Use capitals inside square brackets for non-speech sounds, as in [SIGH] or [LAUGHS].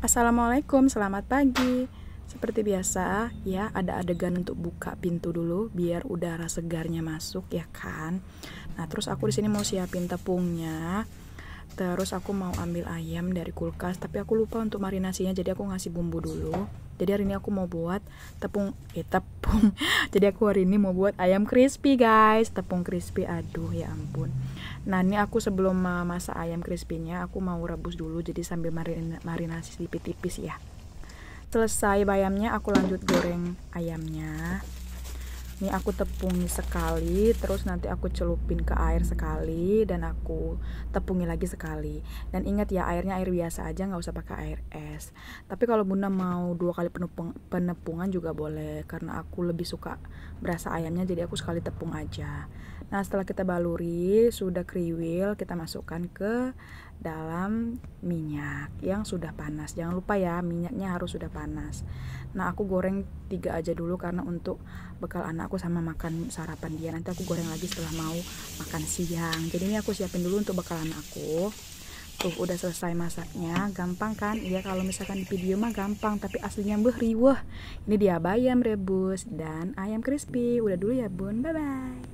Assalamualaikum, selamat pagi. Seperti biasa, ya ada adegan untuk buka pintu dulu biar udara segarnya masuk ya kan. Nah, terus aku di sini mau siapin tepungnya terus aku mau ambil ayam dari kulkas tapi aku lupa untuk marinasinya jadi aku ngasih bumbu dulu jadi hari ini aku mau buat tepung eh tepung [LAUGHS] jadi aku hari ini mau buat ayam crispy guys tepung crispy aduh ya ampun nah ini aku sebelum masak ayam crispy nya aku mau rebus dulu jadi sambil marin marinasi tipis-tipis ya selesai bayamnya aku lanjut goreng ayamnya ini aku tepungi sekali terus nanti aku celupin ke air sekali dan aku tepungi lagi sekali dan ingat ya airnya air biasa aja nggak usah pakai air es tapi kalau bunda mau dua kali penepung, penepungan juga boleh karena aku lebih suka berasa ayamnya jadi aku sekali tepung aja Nah, setelah kita baluri, sudah kriwil, kita masukkan ke dalam minyak yang sudah panas. Jangan lupa ya, minyaknya harus sudah panas. Nah, aku goreng tiga aja dulu karena untuk bekal anakku sama makan sarapan dia. Nanti aku goreng lagi setelah mau makan siang. Jadi ini aku siapin dulu untuk bekal anakku. Tuh, udah selesai masaknya. Gampang kan? Iya, kalau misalkan di video mah gampang, tapi aslinya mbah riweh. Ini dia bayam rebus dan ayam crispy. Udah dulu ya, Bun. Bye bye.